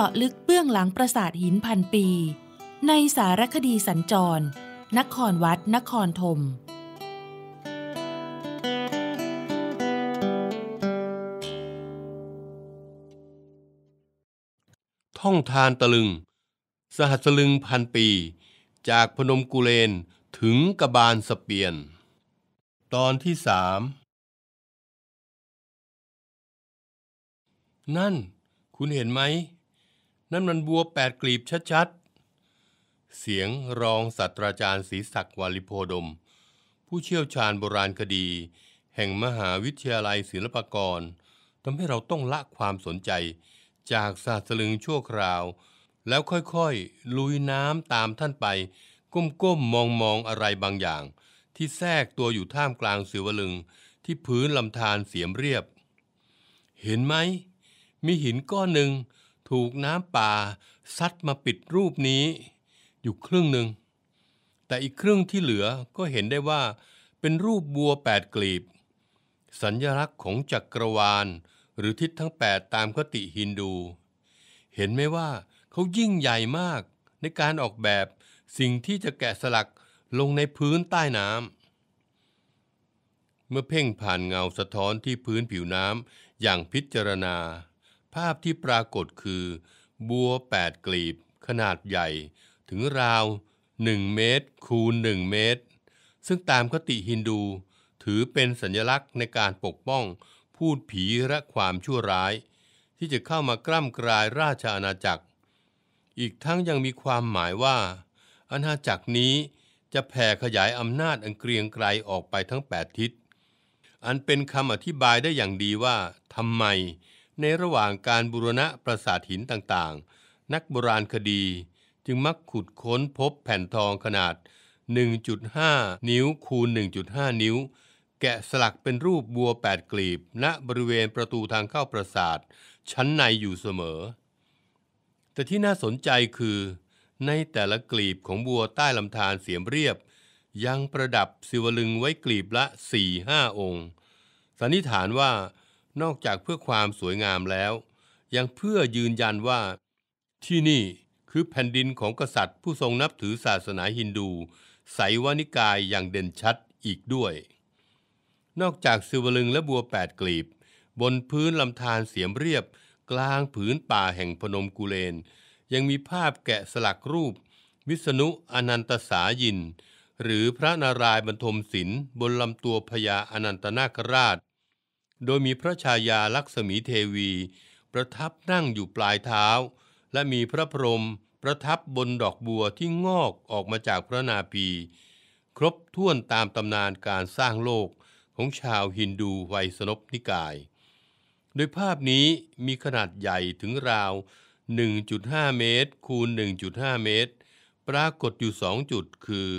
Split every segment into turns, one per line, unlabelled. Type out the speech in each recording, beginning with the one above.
จาะลึกเบื้องหลังปราสาทหินพันปี ในสารคดีสัญจร นครวัด นครธม
ท่องทานตะลึง สหัสลึงพันปีจากพนมกุเลน ถึงกบาลสเปียน ตอนที่สามนั่นคุณเห็นไหมนั่นมันบัวแปดกลีบชัดๆ เสียงรองศาสตราจารย์ศรีศักดิ์วาลิโพดม ผู้เชี่ยวชาญโบราณคดี แห่งมหาวิทยาลัยศิลปากรทำให้เราต้องละความสนใจ จากศาสตร์สลึงชั่วคราว แล้วค่อยๆ ลุยน้ำตามท่านไป ก้มๆ มองๆ อะไรบางอย่าง ที่แทรกตัวอยู่ท่ามกลางเสือวลึงที่พื้นลำธารเสียมเรียบ เห็นไหมมีหินก้อนหนึ่งถูกน้ำป่า ซัดมาปิดรูปนี้ อยู่ครึ่งหนึ่ง แต่อีกครึ่งที่เหลือก็เห็นได้ว่าเป็นรูปบัวแปดกลีบ สัญลักษณ์ของจักรวาลหรือทิศทั้งแปดตามคติฮินดู เห็นไหมว่าเขายิ่งใหญ่มากในการออกแบบสิ่งที่จะแกะสลักลงในพื้นใต้น้ำเมื่อเพ่งผ่านเงาสะท้อนที่พื้นผิวน้ำอย่างพิจารณาภาพที่ปรากฏคือ บัว 8กลีบ ขนาดใหญ่ ถึงราว 1 เมตร คูณ1เมตร ซึ่งตามคติฮินดูถือเป็นสัญลักษณ์ในการปกป้อง พูดผีและความชั่วร้าย ที่จะเข้ามากล้ำกลายราชอาณาจักร อีกทั้งยังมีความหมายว่า อาณาจักรนี้จะแผ่ขยายอำนาจอันเกรียงไกรออกไปทั้ง 8 ทิศอันเป็นคำอธิบายได้อย่างดีว่าทำไมในระหว่างการบูรณะปราสาทหินต่างๆ นักโบราณคดีจึงมักขุดค้นพบแผ่นทองขนาด 1.5 นิ้วคูณ 1.5 นิ้ว แกะสลักเป็นรูปบัว 8 กลีบ ณบริเวณประตูทางเข้าปราสาท ชั้นในอยู่เสมอ แต่ที่น่าสนใจคือ ในแต่ละกลีบของบัวใต้ลำธารเสียมเรียบ ยังประดับสิวลึงไว้กลีบละ 4-5 องค์สันนิษฐานว่านอกจากเพื่อความสวยงามแล้ว ยังเพื่อยืนยันว่า ที่นี่คือแผ่นดินของกษัตริย์ผู้ทรงนับถือศาสนาฮินดูไสวนิกายอย่างเด่นชัดอีกด้วย นอกจากสิวลึงและบัวแปดกลีบ บนพื้นลำธารเสียมเรียบ กลางผืนป่าแห่งพนมกุเลน ยังมีภาพแกะสลักรูป วิษณุอนันตสายิน หรือพระนารายณ์บรรทมศิลป์บนลำตัวพญาอนันตนาคราชโดยมีพระชายาลักษมีเทวี ประทับนั่งอยู่ปลายเท้า และมีพระพรหมประทับบนดอกบัวที่งอกออกมาจากพระนาปีครบถ้วนตามตำนานการสร้างโลกของชาวฮินดูไวยสนบนิกาย โดยภาพนี้มีขนาดใหญ่ถึงราว 1.5 เมตร คูณ 1.5 เมตร ปรากฏอยู่2จุดคือ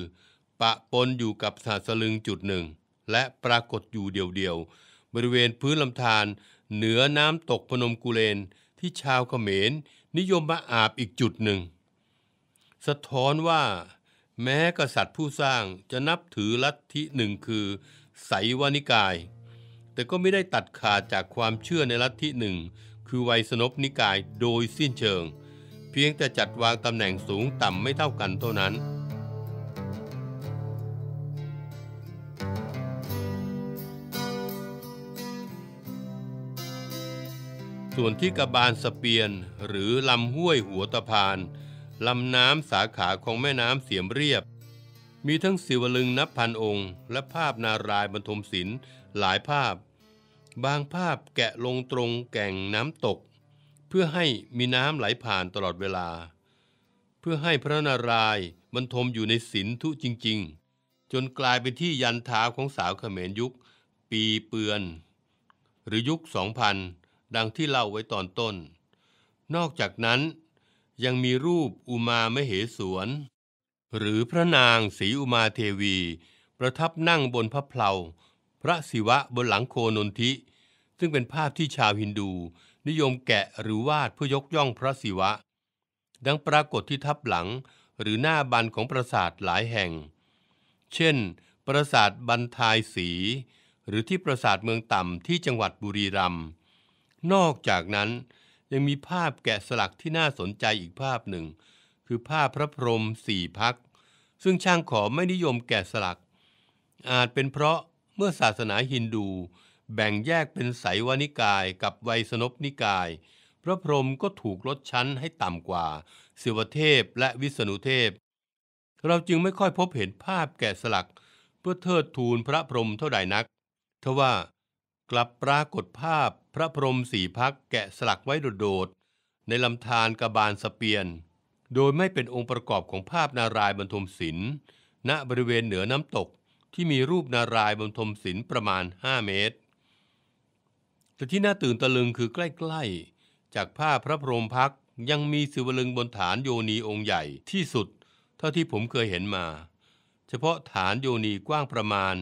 ปะปนอยู่กับศาสลึงจุดหนึ่ง และปรากฏอยู่เดียวๆบริเวณพื้นลำธารเหนือน้ำตกพนมกุเลนที่ชาวเขมรนิยมมาอาบอีกจุดหนึ่ง สะท้อนว่า แม้กษัตริย์ผู้สร้างจะนับถือลัทธิหนึ่งคือไสวนิกาย แต่ก็ไม่ได้ตัดขาดจากความเชื่อในลัทธิหนึ่ง คือไวยสนพนิกายโดยสิ้นเชิง เพียงแต่จัดวางตำแหน่งสูงต่ำไม่เท่ากันเท่านั้นส่วนที่กระบาลสเปียนหรือลำห้วยหัวตะพานลำน้ำสาขาของแม่น้ำเสียมเรียบ มีทั้งสิวลึงนับพันองค์ และภาพนารายบรรทมศิลป์หลายภาพ บางภาพแกะลงตรงแก่งน้ำตก เพื่อให้มีน้ำไหลผ่านตลอดเวลา เพื่อให้พระนารายบรรทมอยู่ในศิลทุจริง ๆ จนกลายเป็นที่ยันเท้าของสาวเขมรยุคปีเปือน หรือยุคสองพันดังที่เล่าไว้ตอนต้น นอกจากนั้นยังมีรูปอุมาเมเหสวนหรือพระนางศรีอุมาเทวี ประทับนั่งบนพระเพลาพระศิวะบนหลังโคนนทิ ซึ่งเป็นภาพที่ชาวฮินดูนิยมแกะหรือวาดเพื่อยกย่องพระศิวะ ดังปรากฏที่ทับหลังหรือหน้าบันของปราสาทหลายแห่ง เช่น ปราสาทบันทายสีหรือที่ปราสาทเมืองต่ำที่จังหวัดบุรีรัมย์นอกจากนั้นยังมีภาพแกะสลักที่น่าสนใจอีกภาพหนึ่ง คือภาพพระพรหมสี่พัก ซึ่งช่างขอไม่นิยมแกะสลัก อาจเป็นเพราะเมื่อศาสนาฮินดู แบ่งแยกเป็นไสวานิกาย กับไวยสนพนิกาย พระพรหมก็ถูกลดชั้นให้ต่ำกว่าเสวเทพและวิษณุเทพ เราจึงไม่ค่อยพบเห็นภาพแกะสลัก เพื่อเทิดทูนพระพรหมเท่าใดนักทว่ากลับปรากฏภาพพระพรหมสีพักแกะสลักไว้โดดๆในลำธารกระบาลสเปียน โดยไม่เป็นองค์ประกอบของภาพนารายบรรทมศิลป์ณบริเวณเหนือน้ำตกที่มีรูปนารายบรรทมศิลป์ประมาณ 5 เมตรแต่ที่น่าตื่นตะลึงคือใกล้ๆ จากภาพพระพรหมพักยังมีสิวลึงบนฐานโยนีองค์ใหญ่ที่สุดเท่าที่ผมเคยเห็นมา เฉพาะฐานโยนีกว้างประมาณ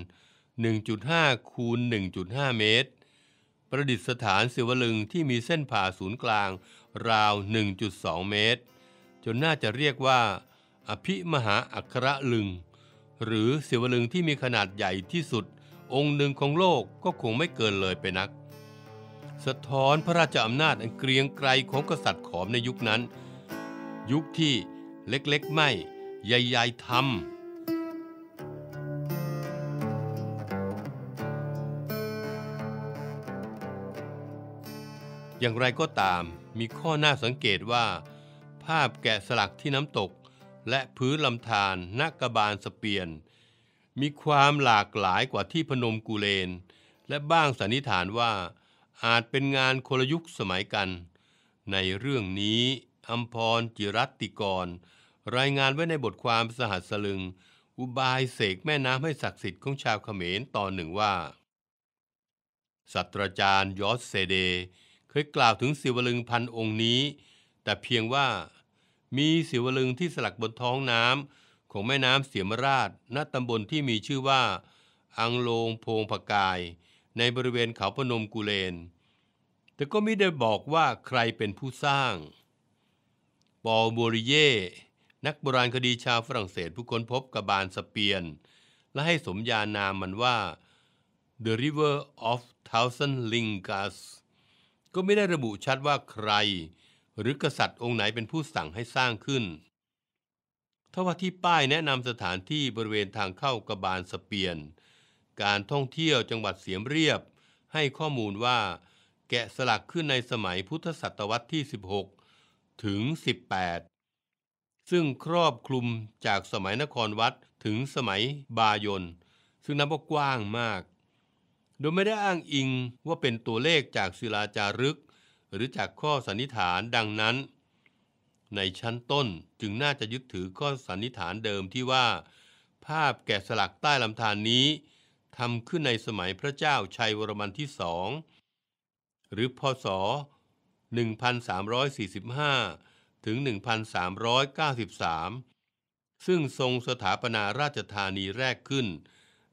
1.5คูณ1.5เมตรประดิษฐานศิวลึงที่มีเส้นผ่าศูนย์กลางราว 1.2 เมตร จนน่าจะเรียกว่า อภิมหาอัครลึง หรือศิวลึงที่มีขนาดใหญ่ที่สุด องค์หนึ่งของโลกก็คงไม่เกินเลยไปนัก สะท้อนพระราชอำนาจอันเกรียงไกรของกษัตริย์ขอมในยุคนั้น ยุคที่เล็ก ๆ ไม่ ใหญ่ ๆทำอย่างไรก็ตามมีข้อน่าสังเกตว่า ภาพแกะสลักที่น้ำตกและพื้นลำธารนักกบาลสเปียน มีความหลากหลายกว่าที่พนมกุเลน และบ้างสันนิษฐานว่าอาจเป็นงานคนยุคสมัยกัน ในเรื่องนี้อัมพรจิรัติกร รายงานไว้ในบทความสหัสลึงอุบายเสกแม่น้ำให้ศักดิ์สิทธิ์ของชาวเขมรตอนหนึ่งว่าศาสตราจารย์ยอสเซเดเคยกล่าวถึงสิวลึงพันองค์นี้ แต่เพียงว่ามีสิวลึงที่สลักบนท้องน้ำของแม่น้ำเสียมราชณตำบลที่มีชื่อว่า อังโลงโพงผกาย ในบริเวณเขาพนมกุเลน แต่ก็ไม่ได้บอกว่าใครเป็นผู้สร้างปอลบริเย นักโบราณคดีชาวฝรั่งเศสผู้ค้นพบกระบาลสเปียน และให้สมญานามมันว่า The River of Thousand Lingas ก็ไม่ได้ระบุชัดว่าใครหรือกษัตริย์องค์ไหนเป็นผู้สั่งให้สร้างขึ้น ทว่าที่ป้ายแนะนำสถานที่บริเวณทางเข้ากระบาลสเปียน การท่องเที่ยวจังหวัดเสียมเรียบให้ข้อมูลว่า แกะสลักขึ้นในสมัยพุทธศตวรรษที่ 16 ถึง 18 ซึ่งครอบคลุมจากสมัยนครวัดถึงสมัยบายน ซึ่งนับว่ากว้างมากโดยไม่ได้อ้างอิงว่าเป็นตัวเลขจากศิลาจารึก หรือจากข้อสันนิษฐานดังนั้น ในชั้นต้นจึงน่าจะยึดถือข้อสันนิษฐานเดิมที่ว่า ภาพแกะสลักใต้ลำธารนนี้ทำขึ้นในสมัยพระเจ้าชัยวรมันที่สอง หรือพศ 1345 ถึง 1393 ซึ่งทรงสถาปนาราชธานีแรกขึ้น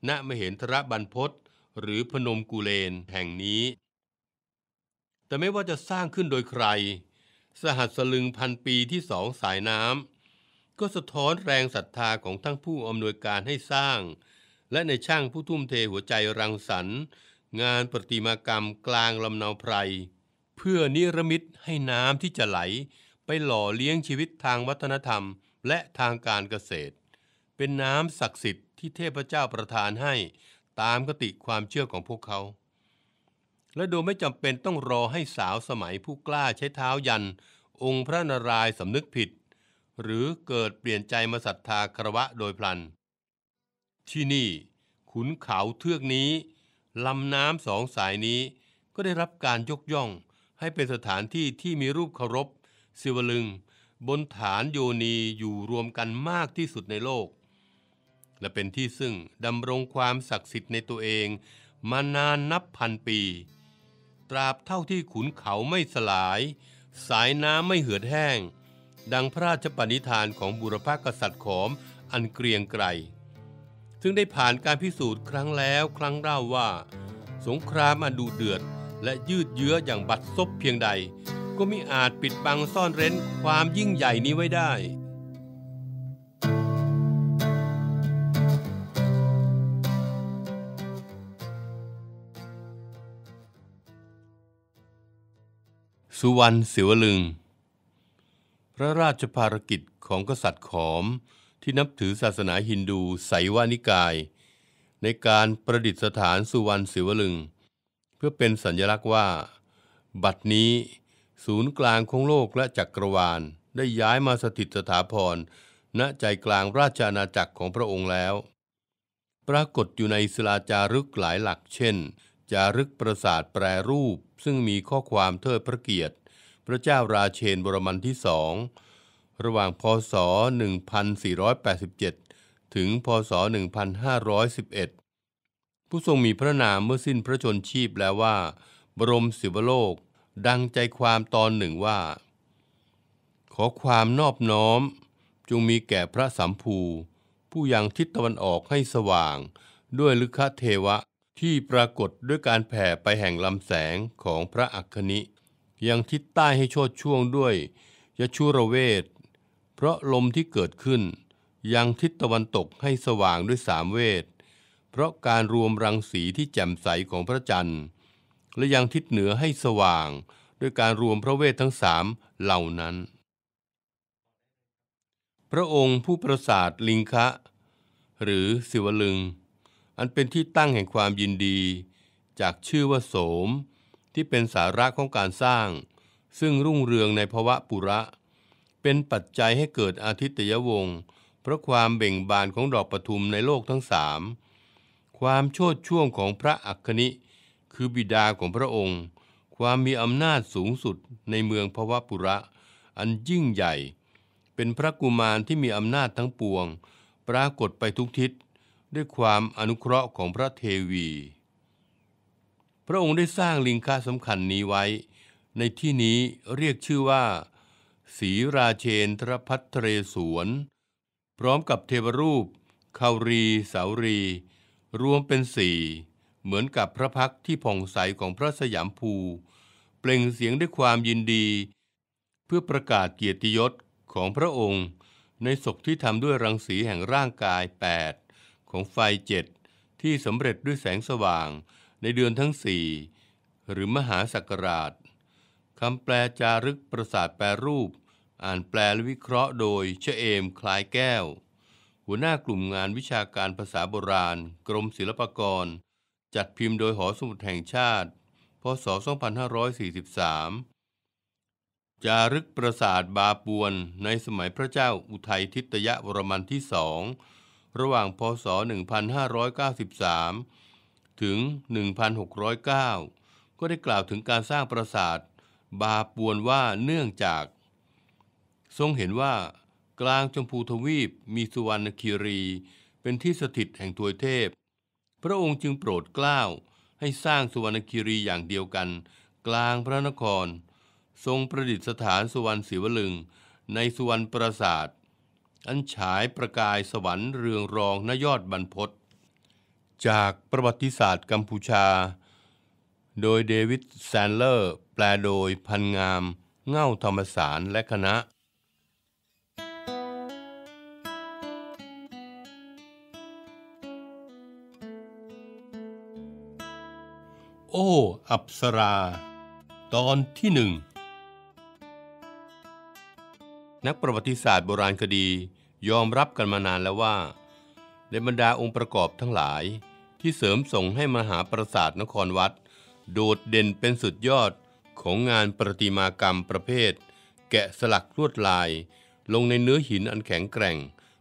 ณมเหนทรบรรพศหรือพนมกุเลนแห่งนี้ แต่ไม่ว่าจะสร้างขึ้นโดยใคร สหัสลึงพันปีที่สองสายน้ำ ก็สะท้อนแรงศรัทธาของทั้งผู้อำนวยการให้สร้าง และในช่างผู้ทุ่มเทหัวใจรังสรรค์ งานประติมากรรมกลางลำนาไพร เพื่อนิรมิตให้น้ำที่จะไหล ไปหล่อเลี้ยงชีวิตทางวัฒนธรรม และทางการเกษตร เป็นน้ำศักดิ์สิทธิ์ที่เทพเจ้าประทานให้ตามกติความเชื่อของพวกเขา และโดยไม่จำเป็นต้องรอให้สาวสมัยผู้กล้าใช้เท้ายัน องค์พระนารายณ์สำนึกผิด หรือเกิดเปลี่ยนใจมาศรัทธาคารวะโดยพลัน ที่นี่ขุนเขาเทือกนี้ลำน้ำสองสายนี้ ก็ได้รับการยกย่อง ให้เป็นสถานที่ที่มีรูปเคารพศิวลึง บนฐานโยนีอยู่รวมกันมากที่สุดในโลกและเป็นที่ซึ่งดำรงความศักดิ์สิทธิ์ในตัวเอง มานานนับพันปี ตราบเท่าที่ขุนเขาไม่สลาย สายน้ำไม่เหือดแห้ง ดังพระราชปณิธานของบุรพกษัตริย์ขอม อันเกรียงไกรซึ่งได้ผ่านการพิสูจน์ครั้งแล้วครั้งเล่าว่า สงครามอันดูเดือด และยืดเยื้ออย่างบัดซบเพียงใด ก็มิอาจปิดบังซ่อนเร้นความยิ่งใหญ่นี้ไว้ได้สุวรรณศิวลึง พระราชภารกิจของกษัตริย์ขอมที่นับถือศาสนาฮินดูไสวานิกาย ในการประดิษฐานสุวรรณศิวลึง เพื่อเป็นสัญลักษณ์ว่า บัดนี้ศูนย์กลางของโลกและจักรวาลได้ย้ายมาสถิตสถาพรณใจกลางราชอาณาจักรของพระองค์แล้ว ปรากฏอยู่ในศิลาจารึกหลายหลักเช่นจารึกประสาทแปรรูป ซึ่งมีข้อความเทิดพระเกียรติ พระเจ้าราเชนบรมันที่สอง ระหว่างพศ 1487 ถึงพศ 1511 ผู้ทรงมีพระนามเมื่อสิ้นพระชนชีพแล้วว่า บรมสิวโลก ดังใจความตอนหนึ่งว่า ขอความนอบน้อม จงมีแก่พระสัมภูผู้ยังทิศตะวันออกให้สว่าง ด้วยลึกคเทวะที่ปรากฏด้วยการแผ่ไปแห่งลำแสงของพระอัคนิยังทิศใต้ให้โชดช่วงด้วย ยชุระเวทเพราะลมที่เกิดขึ้นยังทิศตะวันตกให้สว่างด้วยสามเวทเพราะการรวมรังสีที่แจ่มใสของพระจันทร์ และยังทิศเหนือให้สว่าง ด้วยการรวมพระเวททั้งสามเหล่านั้น พระองค์ผู้ประสาทลิงคะ หรือสิวลึงอันเป็นที่ตั้งแห่งความยินดีจากชื่อว่าโสมที่เป็นสาระของการสร้าง ซึ่งรุ่งเรืองในภวะปุระ เป็นปัจจัยให้เกิดอาทิตยวงศ์เพราะความเบ่งบานของดอกปทุมในโลกทั้งสามความโชดช่วงของพระอัคคณิคือบิดาของพระองค์ ความมีอำนาจสูงสุดในเมืองภวะปุระ อันยิ่งใหญ่ เป็นพระกุมารที่มีอำนาจทั้งปวง ปรากฏไปทุกทิศด้วยความอนุเคราะห์ของพระเทวี พระองค์ได้สร้างลิงค่าสำคัญนี้ไว้ ในที่นี้เรียกชื่อว่าศรีราเชนทรพัทเรสวนพร้อมกับเทวรูปคารีสาวรีรวมเป็นสี่เหมือนกับพระพักที่ผ่องใสของพระสยามภู เปล่งเสียงด้วยความยินดี เพื่อประกาศเกียรติยศของพระองค์ในศกที่ทำด้วยรังสีแห่งร่างกาย8ของไฟเจ็ดที่สำเร็จด้วยแสงสว่างในเดือนทั้งสี่หรือมหาสักราชคำแปลจารึกประสาทแปรรูป อ่านแปลและวิเคราะห์โดยเชเอม คลายแก้ว หัวหน้ากลุ่มงานวิชาการภาษาโบราณ กรมศิลปากร จัดพิมพ์โดยหอสมุดแห่งชาติ พศ 2543 จารึกประสาทบาปวนในสมัยพระเจ้าอุทัยทิตยะวรมันที่สองระหว่างพศ 1593 ถึง 1609 ก็ได้กล่าวถึงการสร้างปราสาทบาปวนว่าเนื่องจาก ทรงเห็นว่ากลางชมพูทวีปมีสุวรรณคีรีเป็นที่สถิตแห่งทวยเทพ พระองค์จึงโปรดเกล้าให้สร้างสุวรรณคีรีอย่างเดียวกัน กลางพระนคร ทรงประดิษฐานสุวรรณศิวลึงในสุวรรณปราสาทอันฉายประกายสวรรค์เรืองรองนยอดบรรพศจากประวัติศาสตร์กัมพูชา โดยเดวิดแซนเลอร์ แปลโดยพันงาม เง่าธรรมสารและคณะ โอ้ อับสรา ตอนที่หนึ่งนักประวัติศาสตร์โบราณคดียอมรับกันมานานแล้วว่า ในบรรดาองค์ประกอบทั้งหลาย ที่เสริมส่งให้มหาปราสาทนครวัด โดดเด่นเป็นสุดยอดของงานประติมากรรมประเภท แกะสลักลวดลาย ลงในเนื้อหินอันแข็งแกร่ง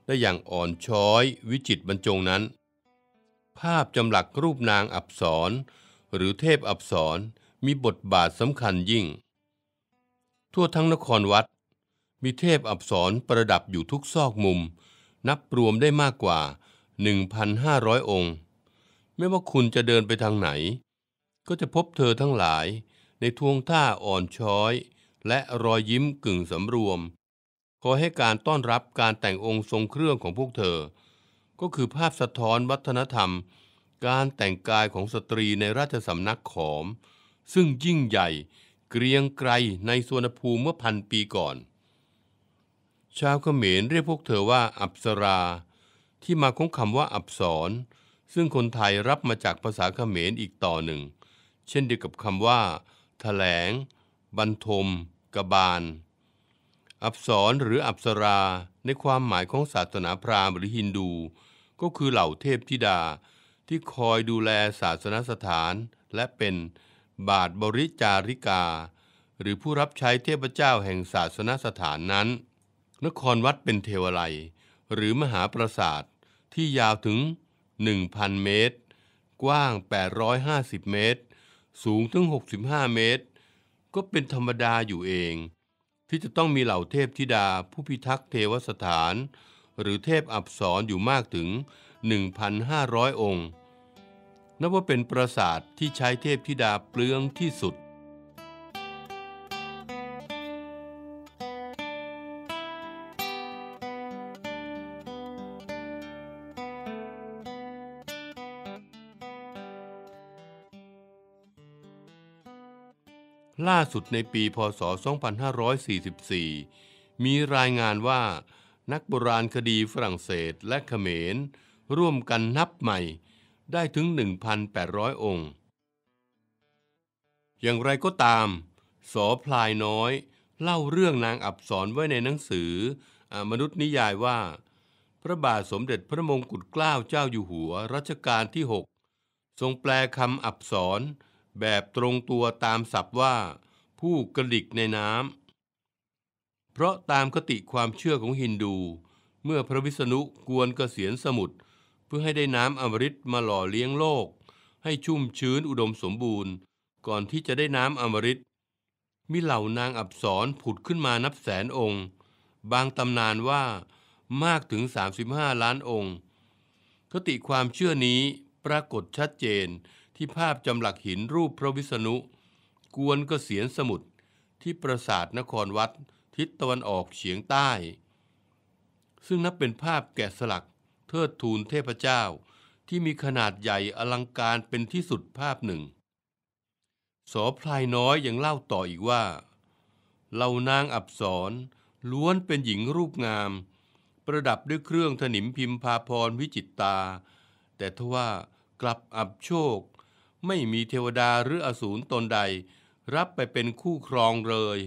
และอย่างอ่อนช้อยวิจิตบรรจงนั้น ภาพจำหลักรูปนางอับสรหรือเทพอับสรมีบทบาทสำคัญยิ่ง ทั่วทั้งนครวัดมีเทพอับสรประดับอยู่ทุกซอกมุมนับรวมได้มากกว่า 1,500 องค์ ไม่ว่าคุณจะเดินไปทางไหน ก็จะพบเธอทั้งหลาย ในทวงท่าอ่อนช้อย และรอยยิ้มกึ่งสำรวม ขอให้การต้อนรับการแต่งองค์ทรงเครื่องของพวกเธอ ก็คือภาพสะท้อนวัฒนธรรม การแต่งกายของสตรีในราชสำนักขอม ซึ่งยิ่งใหญ่เกรียงไกรในสวนภูมิเมื่อพันปีก่อนชาวเขมรเรียกพวกเธอว่าอับสรา ที่มาของคำว่าอับสรซึ่งคนไทยรับมาจากภาษาเขมรอีกต่อหนึ่ง เช่นเดียวกับคำว่าถแถลงบรรทม กบาล อับสรหรืออับสราในความหมายของศาสนาพราหมณ์หรือฮินดู ก็คือเหล่าเทพธิดา ที่คอยดูแลศาสนสถาน และเป็น บาทบริจาริกา หรือผู้รับใช้เทพเจ้าแห่งศาสนสถานนั้นนครวัดเป็นเทวไลหรือมหาปราสาทที่ยาวถึง 1,000 เมตร กว้าง 850 เมตร สูงถึง 65 เมตร ก็เป็นธรรมดาอยู่เอง ที่จะต้องมีเหล่าเทพธิดาผู้พิทักษ์เทวสถาน หรือเทพอับสรออยู่มากถึง 1,500 องค์ นับว่าเป็นปราสาทที่ใช้เทพธิดาเปลืองที่สุดล่าสุดในปีพศ 2544 มีรายงานว่า นักโบราณคดีฝรั่งเศสและเขมร ร่วมกันนับใหม่ได้ถึง 1,800 องค์ อย่างไรก็ตามสอพลายน้อย เล่าเรื่องนางอับสรไว้ในหนังสืออมนุษย์นิยายว่า พระบาทสมเด็จพระมงกุฎเกล้าเจ้าอยู่หัวรัชกาลที่ 6 ทรงแปลคำอับสรแบบตรงตัวตามศัพท์ว่าผู้กระดิกในน้ำ เพราะตามคติความเชื่อของฮินดู เมื่อพระวิษณุกวนกเกษียณสมุทรเพื่อให้ได้น้ำอมฤตมาหล่อเลี้ยงโลก ให้ชุ่มชื้นอุดมสมบูรณ์ ก่อนที่จะได้น้ำอมฤตมีเหล่านางอับสรผุดขึ้นมานับแสนองค์ บางตำนานว่ามากถึง 35 ล้านองค์ คติความเชื่อนี้ปรากฏชัดเจนที่ภาพจำหลักหินรูปพระวิษณุกวนกเกษียนสมุทรที่ปราสาทนครวัดทิศตะวันออกเฉียงใต้ ซึ่งนับเป็นภาพแกะสลักเทิดทูนเทพเจ้า ที่มีขนาดใหญ่อลังการเป็นที่สุดภาพหนึ่ง สอพลายน้อยยังเล่าต่ออีกว่าเหล่านางอับสรล้วนเป็นหญิงรูปงาม ประดับด้วยเครื่องถนิมพิมพาพรวิจิตตา แต่ทว่ากลับอับโชค ไม่มีเทวดาหรืออสูรตนใดรับไปเป็นคู่ครองเลย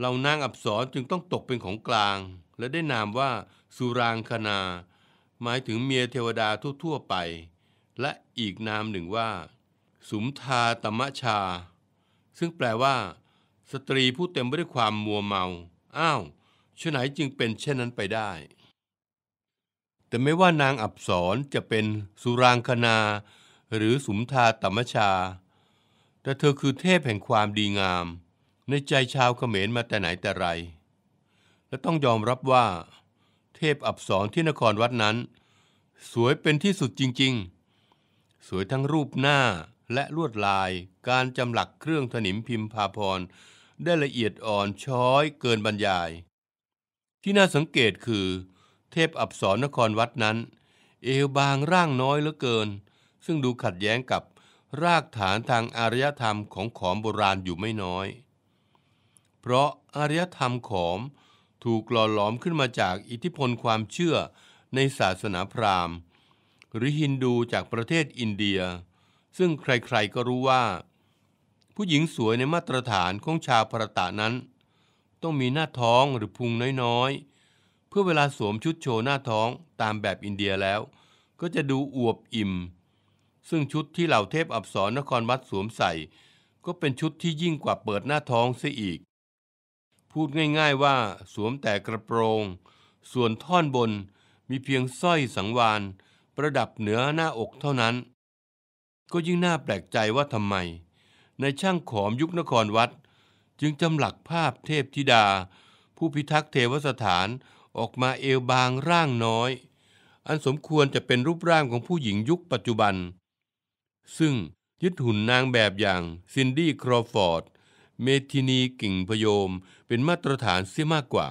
เรานางอับสรจึงต้องตกเป็นของกลาง และได้นามว่า สุรางคนา หมายถึงเมียเทวดาทั่ว ๆ ไป และอีกนามหนึ่งว่า สุมทาตมะชา ซึ่งแปลว่า สตรีผู้เต็มไปด้วยความมัวเมาอ้าวชไหนจึงเป็นเช่นนั้นไปได้ แต่ไม่ว่านางอับสรจะเป็นสุรางคนา หรือสุมทาตมะชาแต่เธอคือเทพแห่งความดีงามในใจชาวเขมรมาแต่ไหนแต่ไร และต้องยอมรับว่า เทพอับสรที่นครวัดนั้น สวยเป็นที่สุดจริงๆ สวยทั้งรูปหน้าและลวดลายการจำหลักเครื่องถนิมพิมพ์พาพร ได้ละเอียดอ่อนช้อยเกินบรรยาย ที่น่าสังเกตคือ เทพอับสรนครวัดนั้น เอวบางร่างน้อยเหลือเกิน ซึ่งดูขัดแย้งกับรากฐานทางอารยธรรมของขอมโบราณอยู่ไม่น้อย เพราะอารยธรรมขอมถูกหล่อหลอมขึ้นมาจากอิทธิพลความเชื่อในศาสนาพราหมณ์ หรือฮินดูจากประเทศอินเดีย ซึ่งใครๆก็รู้ว่า ผู้หญิงสวยในมาตรฐานของชาวพระตะนั้น ต้องมีหน้าท้องหรือพุงน้อยๆเพื่อเวลาสวมชุดโชว์หน้าท้องตามแบบอินเดียแล้ว ก็จะดูอวบอิ่มซึ่งชุดที่เหล่าเทพอับสรนครวัดสวมใส่ ก็เป็นชุดที่ยิ่งกว่าเปิดหน้าท้องเสียอีก พูดง่ายๆว่าสวมแต่กระโปรง ส่วนท่อนบนมีเพียงสร้อยสังวาน ประดับเหนือหน้าอกเท่านั้น ก็ยิ่งน่าแปลกใจว่าทำไม ในช่างขอมยุคนครวัดจึงจำหลักภาพเทพธิดา ผู้พิทักษ์เทวสถานออกมาเอวบางร่างน้อย อันสมควรจะเป็นรูปร่างของผู้หญิงยุคปัจจุบันซึ่งยึดหุ่นนางแบบอย่างซินดี้ครอฟอร์ดเมทินีกิ่งพยมเป็นมาตรฐานเสียมากกว่า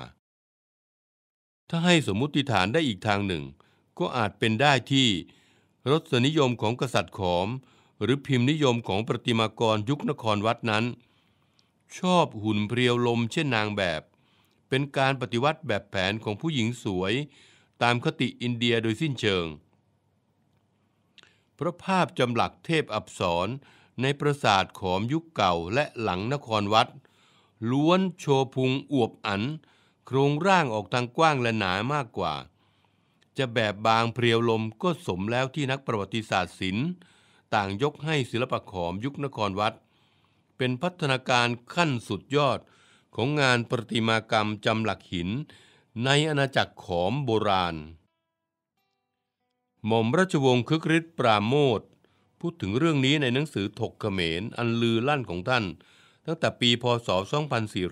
ถ้าให้สมมุติฐานได้อีกทางหนึ่ง ก็อาจเป็นได้ที่ รสนิยมของกษัตริย์ขอม หรือพิมพ์นิยมของประติมากรยุคนครวัดนั้น ชอบหุ่นเพรียวลมเช่นนางแบบ เป็นการปฏิวัติแบบแผนของผู้หญิงสวย ตามคติอินเดียโดยสิ้นเชิงพระภาพจำหลักเทพอับสรในปราสาทขอมยุคเก่าและหลังนครวัด ล้วนโชพุงอวบอัน โครงร่างออกทางกว้างและหนามากกว่า จะแบบบางเพรียวลมก็สมแล้วที่นักประวัติศาสตร์ศิลป์ ต่างยกให้ศิลปะขอมยุคนครวัด เป็นพัฒนาการขั้นสุดยอดของงานประติมากรรมจำหลักหิน ในอาณาจักรขอมโบราณหม่อมราชวงศ์คึกฤทธิ์ปราโมทพูดถึงเรื่องนี้ในหนังสือถกเขมรอันลือลั่นของท่าน ตั้งแต่ปีพศ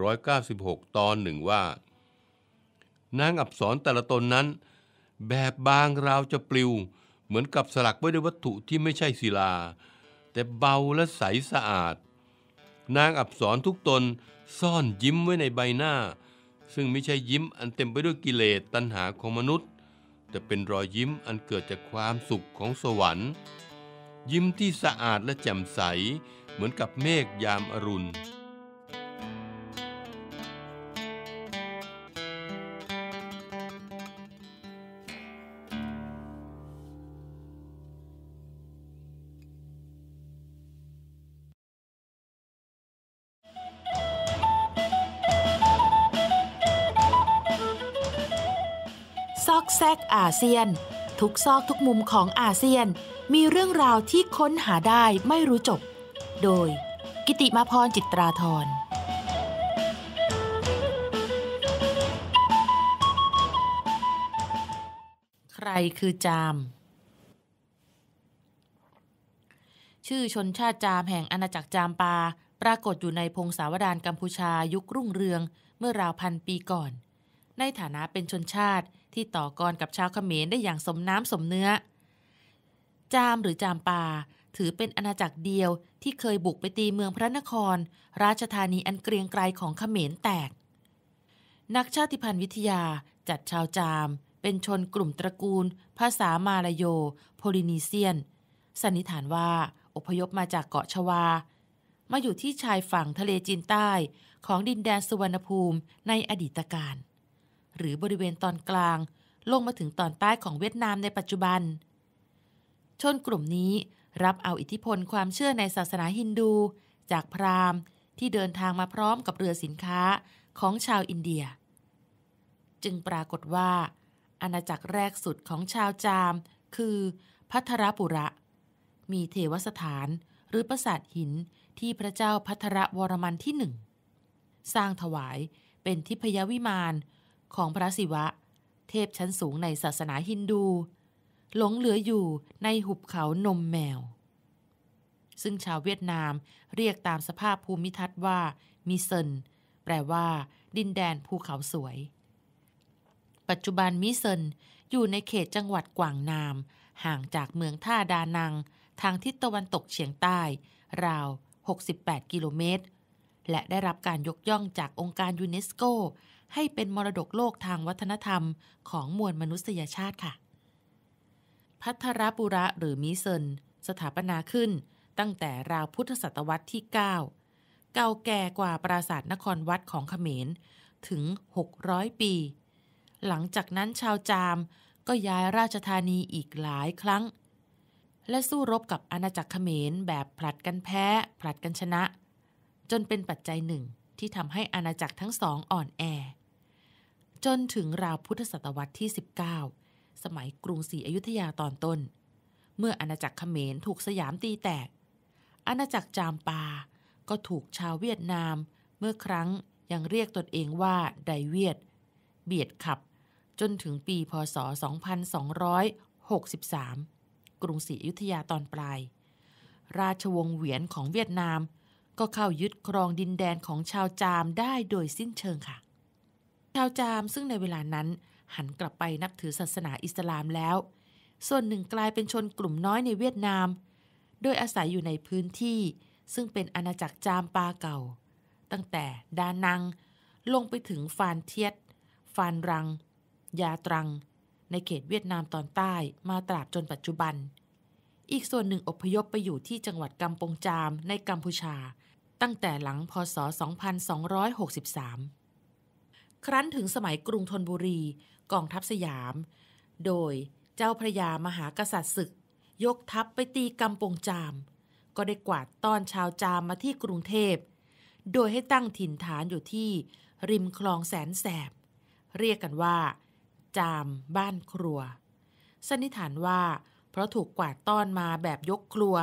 2496 ตอนหนึ่งว่า นางอับสรแต่ละตนนั้น แบบบางราวจะปลิว เหมือนกับสลักไว้ด้วยวัตถุที่ไม่ใช่ศิลา แต่เบาและใสสะอาด นางอับสรทุกตนซ่อนยิ้มไว้ในใบหน้า ซึ่งไม่ใช่ยิ้มอันเต็มไปด้วยกิเลสตัณหาของมนุษย์แต่เป็นรอยยิ้มอันเกิดจากความสุขของสวรรค์ ยิ้มที่สะอาดและแจ่มใส เหมือนกับเมฆยามอรุณ
เซียน ทุกซอกทุกมุมของอาเซียนมีเรื่องราวที่ค้นหาได้ไม่รู้จบ โดย กิติมาพรจิตราธรใครคือจาม ชื่อชนชาติจามแห่งอาณาจักรจามปา ปรากฏอยู่ในพงศาวดารกัมพูชายุครุ่งเรืองเมื่อราวพันปีก่อน ในฐานะเป็นชนชาติที่ต่อกรกับชาวเขมรได้อย่างสมน้ำสมเนื้อ จามหรือจามปา ถือเป็นอาณาจักรเดียวที่เคยบุกไปตีเมืองพระนคร ราชธานีอันเกรียงไกรของเขมรแตก นักชาติพันธุ์วิทยาจัดชาวจาม เป็นชนกลุ่มตระกูล ภาษามาลาโยโพลินีเซียนสันนิษฐานว่าอพยพมาจากเกาะชวา มาอยู่ที่ชายฝั่งทะเลจีนใต้ของดินแดนสุวรรณภูมิในอดีตการหรือบริเวณตอนกลางลงมาถึงตอนใต้ของเวียดนามในปัจจุบัน ชนกลุ่มนี้รับเอาอิทธิพลความเชื่อในศาสนาฮินดูจากพราหมณ์ที่เดินทางมาพร้อมกับเรือสินค้าของชาวอินเดีย จึงปรากฏว่า อาณาจักรแรกสุดของชาวจาม คือพัทรปุระ มีเทวสถานหรือปราสาทหินที่พระเจ้าพัทรวรมันที่หนึ่งสร้างถวายเป็นทิพยวิมานของพระศิวะเทพชั้นสูงในศาสนาฮินดู หลงเหลืออยู่ในหุบเขานมแมว ซึ่งชาวเวียดนามเรียกตามสภาพภูมิทัศน์ว่ามิเซนแปลว่าดินแดนภูเขาสวย ปัจจุบันมิเซนอยู่ในเขตจังหวัดกวางนาม ห่างจากเมืองท่าดานังทางทิศตะวันตกเฉียงใต้ ราว 68 กิโลเมตร และได้รับการยกย่องจากองค์การยูเนสโกให้เป็นมรดกโลกทางวัฒนธรรมของมวลมนุษยชาติค่ะ พัทรปุระหรือมิเซนสถาปนาขึ้นตั้งแต่ราวพุทธศตวรรษที่ 9 เก่าแก่กว่าปราสาทนครวัดของขเขมรถึง 600 ปี หลังจากนั้นชาวจามก็ย้ายราชธานีอีกหลายครั้ง และสู้รบกับอาณาจักรเขมรแบบผลัดกันแพ้ผลัดกันชนะ จนเป็นปัจจัยหนึ่ง ที่ทำให้อาณาจักรทั้งสองอ่อนแอจนถึงราวพุทธศตวรรษที่ 19 สมัยกรุงศรีอยุธยาตอนต้น เมื่ออาณาจักรเขมรถูกสยามตีแตก อาณาจักรจามปาก็ถูกชาวเวียดนามเมื่อครั้งยังเรียกตนเองว่าไดเวียด เบียดขับจนถึงปี พศ 2263 กรุงศรีอยุธยาตอนปลาย ราชวงศ์เหวียนของเวียดนามก็เข้ายึดครองดินแดนของชาวจามได้โดยสิ้นเชิงค่ะชาวจามซึ่งในเวลานั้นหันกลับไปนับถือศาสนาอิสลามแล้ว ส่วนหนึ่งกลายเป็นชนกลุ่มน้อยในเวียดนามโดยอาศัยอยู่ในพื้นที่ซึ่งเป็นอาณาจักรจามปาเก่า ตั้งแต่ดานังลงไปถึงฟานเทียตฟานรังยาตรัง ในเขตเวียดนามตอนใต้มาตราบจนปัจจุบัน อีกส่วนหนึ่งอพยพไปอยู่ที่จังหวัดกัมปงจามในกัมพูชาตั้งแต่หลังพศ 2263ครั้นถึงสมัยกรุงธนบุรีกองทัพสยาม โดยเจ้าพระยามหากษัตริย์ศึก ยกทัพไปตีกำปงจาม ก็ได้กวาดต้อนชาวจามมาที่กรุงเทพ โดยให้ตั้งถิ่นฐานอยู่ที่ริมคลองแสนแสบ เรียกกันว่า จามบ้านครัวสันนิษฐานว่า เพราะถูกกวาดต้อนมาแบบยกครัว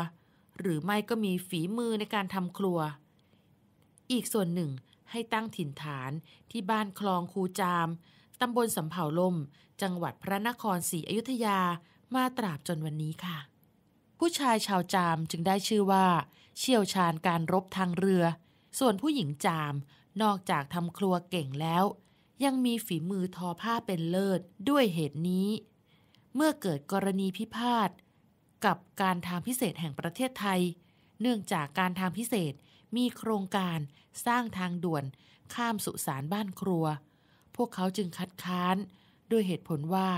หรือไม่ก็มีฝีมือในการทำครัว อีกส่วนหนึ่งให้ตั้งถิ่นฐานที่บ้านคลองคูจาม ตำบลสำเภาลมจังหวัดพระนครศรีอยุธยา มาตราบจนวันนี้ค่ะ ผู้ชายชาวจามจึงได้ชื่อว่า เชี่ยวชาญการรบทางเรือ ส่วนผู้หญิงจามนอกจากทำครัวเก่งแล้ว ยังมีฝีมือทอผ้าเป็นเลิศด้วยเหตุนี้ เมื่อเกิดกรณีพิพาท กับการทางพิเศษแห่งประเทศไทย เนื่องจากการทางพิเศษมีโครงการสร้างทางด่วนข้ามสุสานบ้านครัว พวกเขาจึงคัดค้าน ด้วยเหตุผลว่า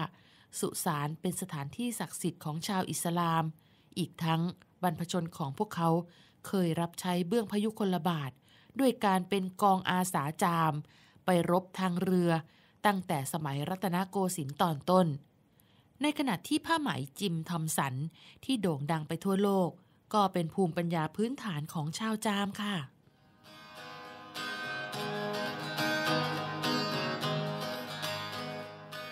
สุสานเป็นสถานที่ศักดิ์สิทธิ์ของชาวอิสลาม อีกทั้งบรรพชนของพวกเขาเคยรับใช้เบื้องพยุคลบาท ด้วยการเป็นกองอาสาจาม ไปรบทางเรือ ตั้งแต่สมัยรัตนโกสินทร์ตอนต้น ในขณะที่ผ้าไหมจิมทอมสัน ที่โด่งดังไปทั่วโลก ก็เป็นภูมิปัญญาพื้นฐานของชาวจามค่ะ